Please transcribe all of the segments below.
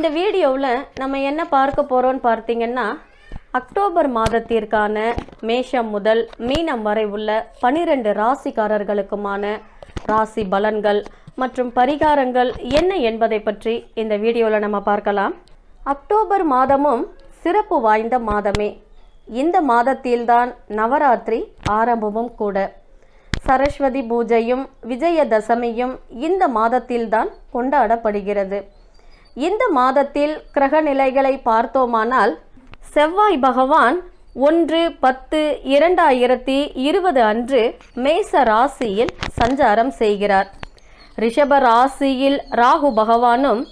இந்த வீடியோவில் நம்ம என்ன பார்க்க போகிறோம்னு பார்த்தீங்கன்னா அக்டோபர் மாதத்திற்கான மேஷம் முதல் மீனம் வரை உள்ள பனிரெண்டு ராசிக்காரர்களுக்குமான ராசி பலன்கள் மற்றும் பரிகாரங்கள் என்ன என்பதை பற்றி இந்த வீடியோவில் நம்ம பார்க்கலாம் அக்டோபர் மாதமும் சிறப்பு வாய்ந்த மாதமே இந்த மாதத்தில்தான் நவராத்திரி ஆரம்பமும் கூட சரஸ்வதி பூஜையும் விஜயதசமியும் இந்த மாதத்தில்தான் கொண்டாடப்படுகிறது இந்த மாதத்தில் கிரக நிலைகளை பார்த்தோமானால் செவ்வாய் பகவான் ஒன்று பத்து இரண்டாயிரத்தி இருபது அன்று மேச ராசியில் சஞ்சாரம் செய்கிறார் ரிஷப ராசியில் ராகு பகவானும்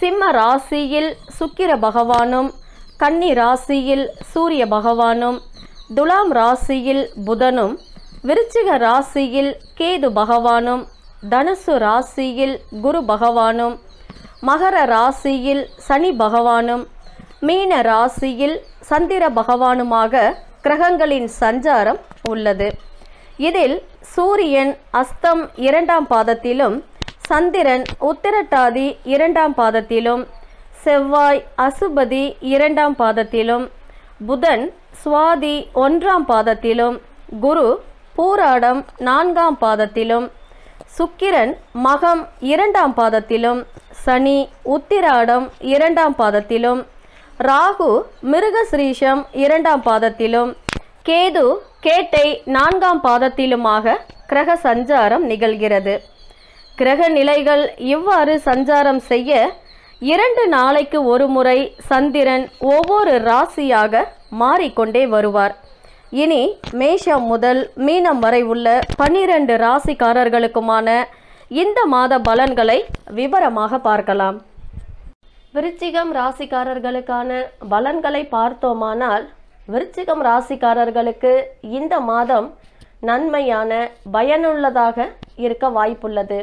சிம்ம ராசியில் சுக்கிர பகவானும் கன்னி ராசியில் சூரிய பகவானும் துலாம் ராசியில் புதனும் விருச்சிக ராசியில் கேது பகவானும் தனுசு ராசியில் குரு பகவானும் மகர ராசியில் சனி பகவானும் மீன ராசியில் சந்திர பகவானுமாக கிரகங்களின் சஞ்சாரம் உள்ளது இதில் சூரியன் அஸ்தம் இரண்டாம் பாதத்திலும் சந்திரன் உத்திரட்டாதி இரண்டாம் பாதத்திலும் செவ்வாய் அசுபதி இரண்டாம் பாதத்திலும் புதன் சுவாதி ஒன்றாம் பாதத்திலும் குரு பூராடம் நான்காம் பாதத்திலும் சுக்கிரன் மகம் இரண்டாம் பாதத்திலும் சனி உத்திராடம் இரண்டாம் பாதத்திலும் ராகு மிருகஸ்ரீஷம் இரண்டாம் பாதத்திலும் கேது கேட்டை நான்காம் பாதத்திலுமாக கிரக சஞ்சாரம் நிகழ்கிறது கிரக நிலைகள் இவ்வாறு சஞ்சாரம் செய்ய இரண்டு நாளைக்கு ஒரு முறை சந்திரன் ஒவ்வொரு ராசியாக மாறிக்கொண்டே வருவார் இனி மேஷம் முதல் மீனம் வரை உள்ள பன்னிரண்டு ராசிக்காரர்களுக்குமான இந்த மாத பலன்களை விவரமாக பார்க்கலாம் விருச்சிகம் ராசிக்காரர்களுக்கான பலன்களை பார்த்தோமானால் விருச்சிகம் ராசிக்காரர்களுக்கு இந்த மாதம் நன்மையான பயனுள்ளதாக இருக்க வாய்ப்புள்ளது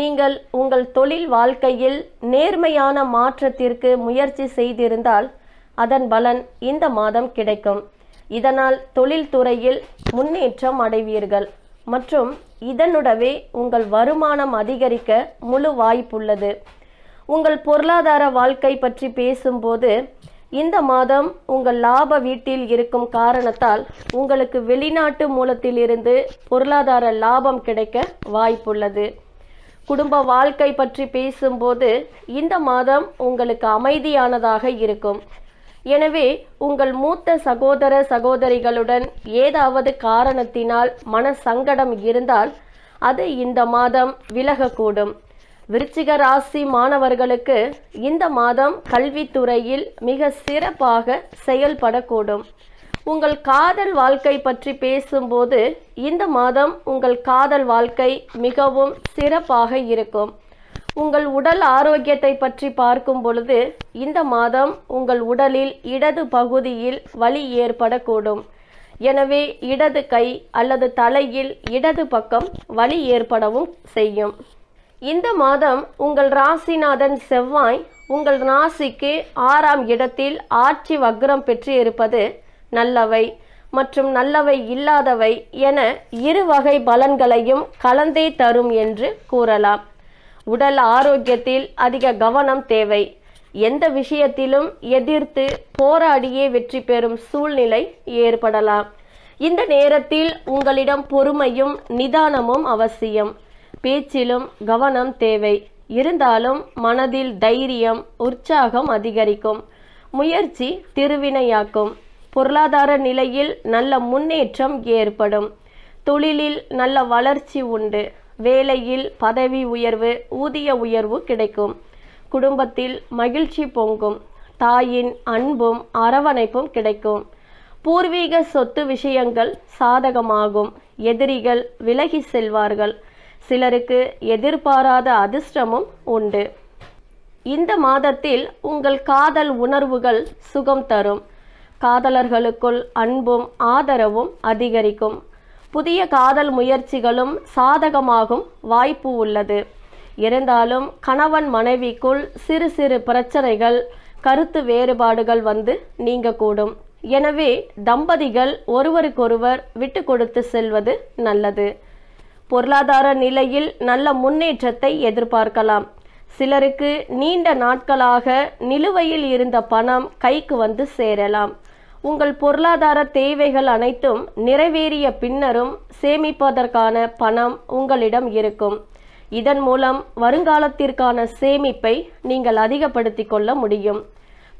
நீங்கள் உங்கள் தொழில் வாழ்க்கையில் நேர்மையான மாற்றத்திற்கு முயற்சி செய்திருந்தால் அதன் பலன் இந்த மாதம் கிடைக்கும் இதனால் தொழில்துறையில் முன்னேற்றம் அடைவீர்கள் மற்றும் இதனுடவே உங்கள் வருமானம் அதிகரிக்க முழு வாய்ப்புள்ளது உங்கள் பொருளாதார வாழ்க்கை பற்றி பேசும்போது இந்த மாதம் உங்கள் லாப வீட்டில் இருக்கும் காரணத்தால் உங்களுக்கு வெளிநாட்டு மூலத்திலிருந்து பொருளாதார லாபம் கிடைக்க வாய்ப்புள்ளது குடும்ப வாழ்க்கை பற்றி பேசும்போது இந்த மாதம் உங்களுக்கு அமைதியானதாக இருக்கும் எனவே உங்கள் மூத்த சகோதர சகோதரிகளுடன் ஏதாவது காரணத்தினால் மன சங்கடம் இருந்தால் அது இந்த மாதம் விலகக்கூடும் விருச்சிக ராசி மாணவர்களுக்கு இந்த மாதம் கல்வித்துறையில் மிக சிறப்பாக செயல்படக்கூடும் உங்கள் காதல் வாழ்க்கை பற்றி பேசும்போது இந்த மாதம் உங்கள் காதல் வாழ்க்கை மிகவும் சிறப்பாக இருக்கும் உங்கள் உடல் ஆரோக்கியத்தை பற்றி பார்க்கும் பொழுது இந்த மாதம் உங்கள் உடலில் இடது பகுதியில் வலி ஏற்படக்கூடும் எனவே இடது கை அல்லது தலையில் இடது பக்கம் வலி ஏற்படவும் செய்யும் இந்த மாதம் உங்கள் ராசிநாதன் செவ்வாய் உங்கள் ராசிக்கு ஆறாம் இடத்தில் ஆட்சி வக்ரம் பெற்று இருப்பது நல்லவை மற்றும் நல்லவை இல்லாதவை என இரு வகை பலன்களையும் கலந்தே தரும் என்று கூறலாம் உடல் ஆரோக்கியத்தில் அதிக கவனம் தேவை எந்த விஷயத்திலும் எதிர்த்து போராடியே வெற்றி பெறும் சூழ்நிலை ஏற்படலாம் இந்த நேரத்தில் உங்களிடம் பொறுமையும் நிதானமும் அவசியம் பேச்சிலும் கவனம் தேவை இருந்தாலும் மனதில் தைரியம் உற்சாகம் அதிகரிக்கும் முயற்சி திருவினையாக்கும் பொருளாதார நிலையில் நல்ல முன்னேற்றம் ஏற்படும் தொழிலில் நல்ல வளர்ச்சி உண்டு வேலையில் பதவி உயர்வு ஊதிய உயர்வு கிடைக்கும் குடும்பத்தில் மகிழ்ச்சி பொங்கும் தாயின் அன்பும் அரவணைப்பும் கிடைக்கும் பூர்வீக சொத்து விஷயங்கள் சாதகமாகும் எதிரிகள் விலகி செல்வார்கள் சிலருக்கு எதிர்பாராத அதிர்ஷ்டமும் உண்டு இந்த மாதத்தில் உங்கள் காதல் உணர்வுகள் சுகம் தரும் காதலர்களுக்குள் அன்பும் ஆதரவும் அதிகரிக்கும் புதிய காதல் முயற்சிகளும் சாதகமாகும் வாய்ப்பு உள்ளது இருந்தாலும் கணவன் மனைவிக்குள் சிறு சிறு பிரச்சனைகள் கருத்து வேறுபாடுகள் வந்து நீங்கக்கூடும் எனவே தம்பதிகள் ஒருவருக்கொருவர் விட்டு கொடுத்து செல்வது நல்லது பொருளாதார நிலையில் நல்ல முன்னேற்றத்தை எதிர்பார்க்கலாம் சிலருக்கு நீண்ட நாட்களாக நிலுவையில் இருந்த பணம் கைக்கு வந்து சேரலாம் உங்கள் பொருளாதார தேவைகள் அனைத்தும் நிறைவேறிய பின்னரும் சேமிப்பதற்கான பணம் உங்களிடம் இருக்கும் இதன் மூலம் வருங்காலத்திற்கான சேமிப்பை நீங்கள் அதிகப்படுத்திக் கொள்ள முடியும்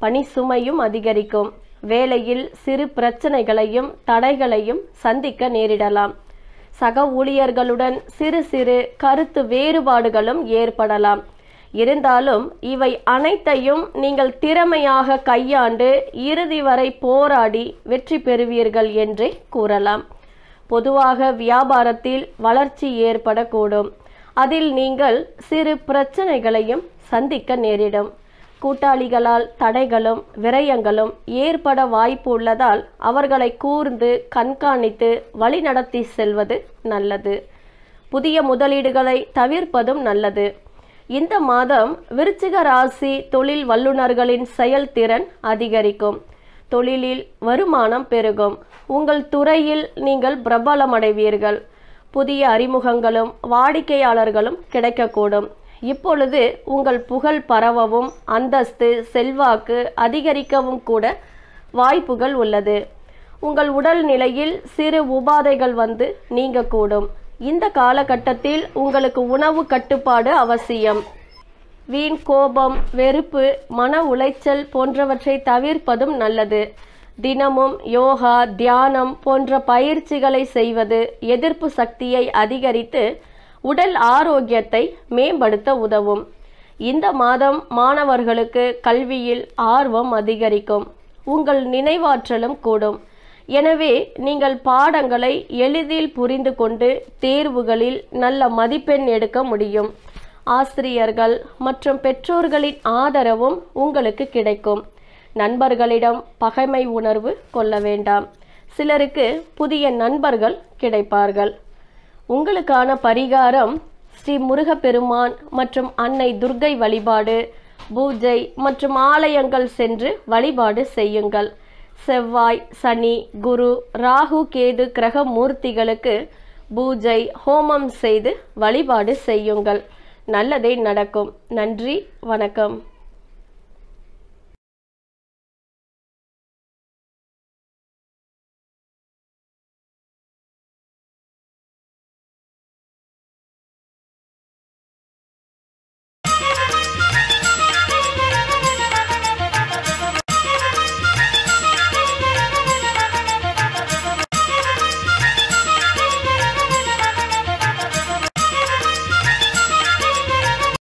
பணி சுமையும் அதிகரிக்கும் வேலையில் சிறு பிரச்சனைகளையும் தடைகளையும் சந்திக்க நேரிடலாம் சக ஊழியர்களுடன் சிறு சிறு கருத்து வேறுபாடுகளும் ஏற்படலாம் இருந்தாலும் இவை அனைத்தையும் நீங்கள் திறமையாக கையாண்டு இறுதி வரை போராடி வெற்றி பெறுவீர்கள் என்றே கூறலாம் பொதுவாக வியாபாரத்தில் வளர்ச்சி ஏற்படக்கூடும் அதில் நீங்கள் சிறு பிரச்சனைகளையும் சந்திக்க நேரிடும் கூட்டாளிகளால் தடைகளும் விரயங்களும் ஏற்பட வாய்ப்பு உள்ளதால் அவர்களை கூர்ந்து கண்காணித்து வழிநடத்தி செல்வது நல்லது புதிய முதலீடுகளை தவிர்ப்பதும் நல்லது இந்த மாதம் விருச்சிக ராசி தொழில் வல்லுநர்களின் செயல்திறன் அதிகரிக்கும் தொழிலில் வருமானம் பெருகும் உங்கள் துறையில் நீங்கள் பிரபலமடைவீர்கள் புதிய அறிமுகங்களும் வாடிக்கையாளர்களும் கிடைக்கக்கூடும் இப்பொழுது உங்கள் புகழ் பரவவும் அந்தஸ்து செல்வாக்கு அதிகரிக்கவும் கூட வாய்ப்புகள் உள்ளது உங்கள் உடல் நிலையில் சிறு உபாதைகள் வந்து நீங்கக்கூடும் இந்த காலகட்டத்தில் உங்களுக்கு உணவு கட்டுப்பாடு அவசியம் வீண் கோபம் வெறுப்பு மன உளைச்சல் போன்றவற்றை தவிர்ப்பதும் நல்லது தினமும் யோகா தியானம் போன்ற பயிற்சிகளை செய்வது எதிர்ப்பு சக்தியை அதிகரித்து உடல் ஆரோக்கியத்தை மேம்படுத்த உதவும் இந்த மாதம் மாணவர்களுக்கு கல்வியில் ஆர்வம் அதிகரிக்கும் உங்கள் நினைவாற்றலும் கூடும் எனவே நீங்கள் பாடங்களை எளிதில் புரிந்து கொண்டு தேர்வுகளில் நல்ல மதிப்பெண் எடுக்க முடியும் ஆசிரியர்கள் மற்றும் பெற்றோர்களின் ஆதரவும் உங்களுக்கு கிடைக்கும் நண்பர்களிடம் பகைமை உணர்வு கொள்ள வேண்டாம் சிலருக்கு புதிய நண்பர்கள் கிடைப்பார்கள் உங்களுக்கான பரிகாரம் ஸ்ரீ முருகப்பெருமான் மற்றும் அன்னை துர்கை வழிபாடு பூஜை மற்றும் ஆலயங்கள் சென்று வழிபாடு செய்யுங்கள் செவ்வாய் சனி குரு ராகு கேது கிரக மூர்த்திகளுக்கு பூஜை ஹோமம் செய்து வழிபாடு செய்யுங்கள் நல்லதே நடக்கும் நன்றி வணக்கம்